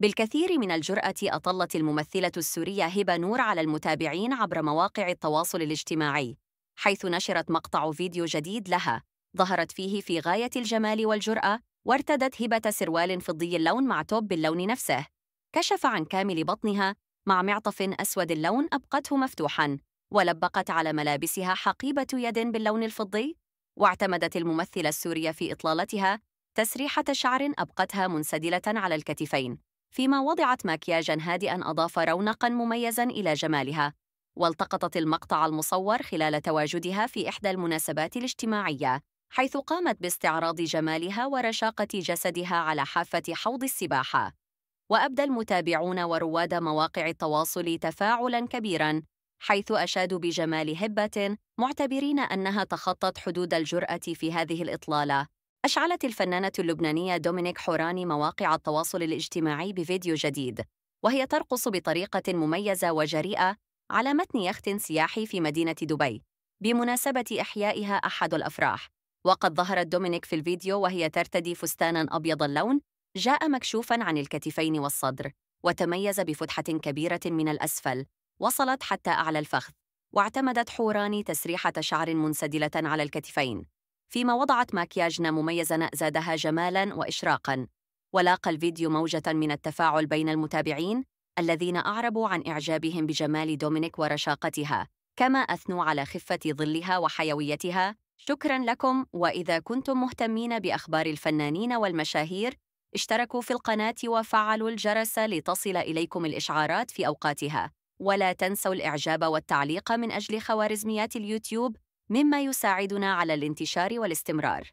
بالكثير من الجرأة أطلت الممثلة السورية هبة نور على المتابعين عبر مواقع التواصل الاجتماعي، حيث نشرت مقطع فيديو جديد لها، ظهرت فيه في غاية الجمال والجرأة، وارتدت هبة سروال فضي اللون مع توب باللون نفسه. كشف عن كامل بطنها مع معطف أسود اللون أبقته مفتوحاً، ولبقت على ملابسها حقيبة يد باللون الفضي، واعتمدت الممثلة السورية في إطلالتها تسريحة شعر أبقتها منسدلة على الكتفين. فيما وضعت مكياجا هادئا أضاف رونقا مميزا إلى جمالها والتقطت المقطع المصور خلال تواجدها في إحدى المناسبات الاجتماعية حيث قامت باستعراض جمالها ورشاقة جسدها على حافة حوض السباحة وأبدى المتابعون ورواد مواقع التواصل تفاعلاً كبيراً حيث أشادوا بجمال هبة معتبرين أنها تخطت حدود الجرأة في هذه الإطلالة أشعلت الفنانة اللبنانية دومينيك حوراني مواقع التواصل الاجتماعي بفيديو جديد وهي ترقص بطريقة مميزة وجريئة على متن يخت سياحي في مدينة دبي بمناسبة إحيائها أحد الأفراح وقد ظهرت دومينيك في الفيديو وهي ترتدي فستاناً أبيض اللون جاء مكشوفاً عن الكتفين والصدر وتميز بفتحة كبيرة من الأسفل وصلت حتى أعلى الفخذ واعتمدت حوراني تسريحة شعر منسدلة على الكتفين فيما وضعت ماكياجنا مميزا زادها جمالا وإشراقا ولاقى الفيديو موجة من التفاعل بين المتابعين الذين أعربوا عن إعجابهم بجمال دومينيك ورشاقتها كما أثنوا على خفة ظلها وحيويتها شكرا لكم وإذا كنتم مهتمين بأخبار الفنانين والمشاهير اشتركوا في القناة وفعلوا الجرس لتصل إليكم الإشعارات في أوقاتها ولا تنسوا الإعجاب والتعليق من أجل خوارزميات اليوتيوب مما يساعدنا على الانتشار والاستمرار